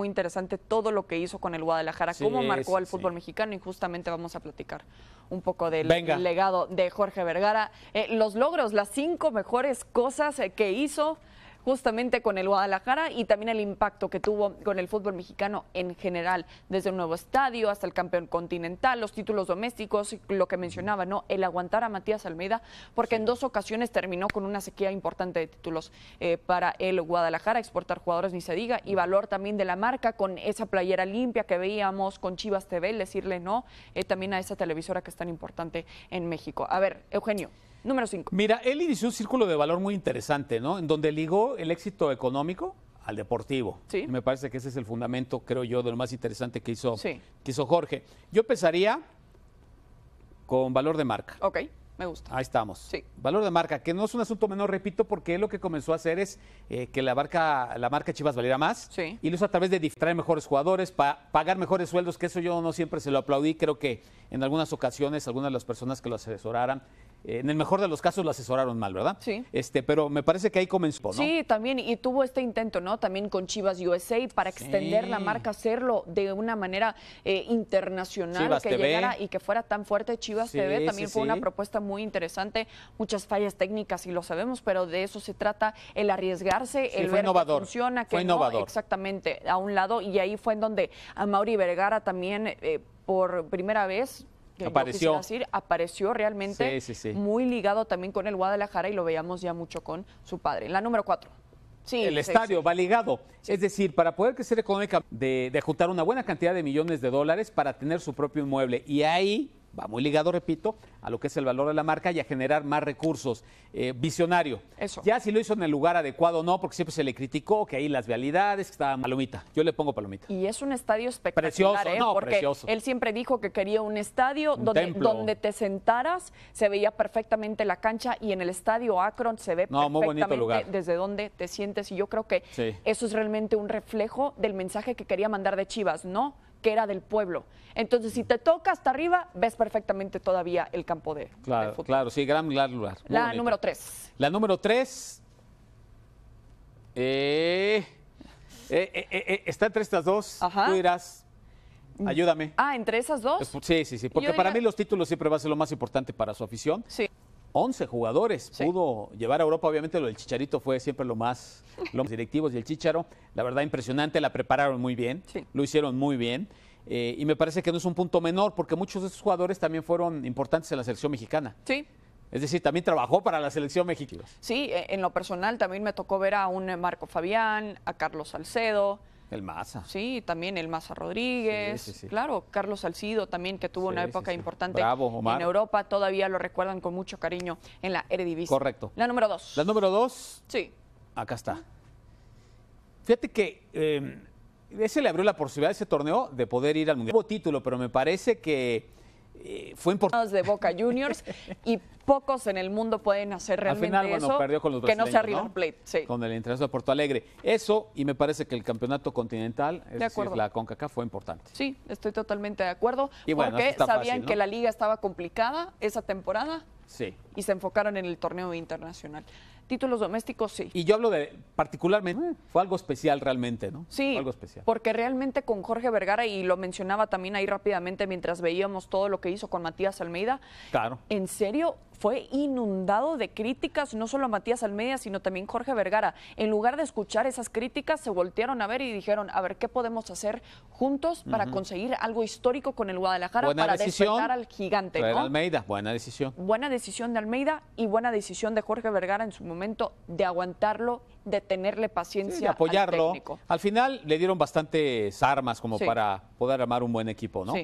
Muy interesante todo lo que hizo con el Guadalajara, cómo marcó al fútbol mexicano y justamente vamos a platicar un poco del legado de Jorge Vergara, eh, los logros, las cinco mejores cosas eh, que hizo justamente con el Guadalajara y también el impacto que tuvo con el fútbol mexicano en general, desde el nuevo estadio hasta el campeón continental, los títulos domésticos, lo que mencionaba, ¿no? El aguantar a Matías Almeida, porque en dos ocasiones terminó con una sequía importante de títulos eh, para el Guadalajara, exportar jugadores ni se diga, y valor también de la marca con esa playera limpia que veíamos con Chivas TV, decirle no eh, también a esa televisora que es tan importante en México. A ver, Eugenio. Número 5. Mira, él inició un círculo de valor muy interesante, ¿no? En donde ligó el éxito económico al deportivo. ¿Sí? Me parece que ese es el fundamento, creo yo, de lo más interesante que hizo, que Jorge. Yo empezaría con valor de marca. Ok, me gusta. Ahí estamos. Sí. Valor de marca, que no es un asunto menor, repito, porque él lo que comenzó a hacer es eh, que la marca, la marca Chivas valiera más. Sí. Y lo hizo a través de distraer mejores jugadores, pagar mejores sueldos, que eso yo no siempre se lo aplaudí. Creo que en algunas ocasiones, algunas de las personas que lo asesoraran en el mejor de los casos lo asesoraron mal, ¿verdad? Sí. Este, pero me parece que ahí comenzó, ¿no? Sí, también, y tuvo este intento, ¿no? También con Chivas USA para extender la marca, hacerlo de una manera eh, internacional, que llegara y que fuera tan fuerte Chivas TV. También fue una propuesta muy interesante, muchas fallas técnicas y lo sabemos, pero de eso se trata, el arriesgarse, el ver que funciona, que fue innovador. exactamente, a un lado, y ahí fue en donde a Mauri Vergara también eh, por primera vez apareció. decir, apareció realmente muy ligado también con el Guadalajara y lo veíamos ya mucho con su padre. la número cuatro. Sí, el estadio va ligado. Es decir, para poder crecer económica, de, de juntar una buena cantidad de millones de dólares para tener su propio inmueble. Y ahí va muy ligado, repito, a lo que es el valor de la marca y a generar más recursos. Eh, visionario. Eso. Ya si lo hizo en el lugar adecuado o no, porque siempre se le criticó que ahí las vialidades, que estaba palomita. Yo le pongo palomita. Y es un estadio espectacular, precioso, ¿eh? no, precioso. él siempre dijo que quería un estadio donde, donde te sentaras, se veía perfectamente la cancha y en el estadio Akron se ve perfectamente desde donde te sientes y yo creo que eso es realmente un reflejo del mensaje que quería mandar de Chivas, ¿no? que era del pueblo. Entonces, si te toca hasta arriba, ves perfectamente todavía el campo de Claro, claro, sí, gran, lugar. la número tres. La número tres. Eh, eh, eh, está entre estas dos. Ajá. Tú dirás, ayúdame. Ah, entre esas dos. Sí, sí, sí, porque para mí los títulos siempre va a ser lo más importante para su afición. Sí. 11 jugadores pudo llevar a Europa. Obviamente lo del Chicharito fue siempre lo más, los directivos y el Chicharo. La verdad, impresionante, la prepararon muy bien, lo hicieron muy bien. Eh, y me parece que no es un punto menor, porque muchos de esos jugadores también fueron importantes en la selección mexicana. Sí, es decir, también trabajó para la selección mexicana. Sí, e, en lo personal también me tocó ver a un Marco Fabián, a Carlos Salcedo, el Maza. Sí, también el Maza Rodríguez. Claro, Carlos Salcido también, que tuvo una época importante en Europa. Todavía lo recuerdan con mucho cariño en la Eredivisie. Correcto. La número dos. La número dos. Sí. Acá está. Fíjate que eh, ese le abrió la posibilidad, ese torneo, de poder ir al Mundial. Hubo título, pero me parece que eh, fue importante. De Boca Juniors y pocos en el mundo pueden hacer realmente eso. con que no sea River Plate, Con el interés de Porto Alegre. Eso, y me parece que el campeonato continental, es la CONCACAF, fue importante. Sí, estoy totalmente de acuerdo. porque sabían que la liga estaba complicada esa temporada. Sí. Y se enfocaron en el torneo internacional. Títulos domésticos sí. Y yo hablo de, particularmente, eh, fue algo especial realmente, ¿no? Sí. algo especial. Porque realmente con Jorge Vergara, y lo mencionaba también ahí rápidamente mientras veíamos todo lo que hizo con Matías Almeida. Claro. En serio, fue inundado de críticas, no solo a Matías Almeida, sino también Jorge Vergara. En lugar de escuchar esas críticas, se voltearon a ver y dijeron, a ver, ¿qué podemos hacer juntos para conseguir algo histórico con el Guadalajara para al gigante? ¿no? Almeida, buena decisión. Buena decisión de Almeida y buena decisión de Jorge Vergara en su momento de aguantarlo, de tenerle paciencia. apoyarlo. Al, final le dieron bastantes armas como para poder armar un buen equipo, ¿no?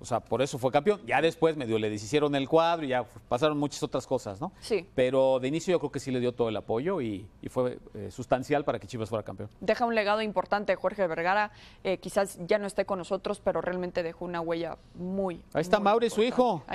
O sea, por eso fue campeón. Ya después medio le deshicieron el cuadro y ya pasaron muchas otras cosas, ¿no? Sí. Pero de inicio yo creo que sí le dio todo el apoyo y, fue eh, sustancial para que Chivas fuera campeón. Deja un legado importante Jorge Vergara. Eh, quizás ya no esté con nosotros, pero realmente dejó una huella muy. Ahí está Mauri, su hijo. Ahí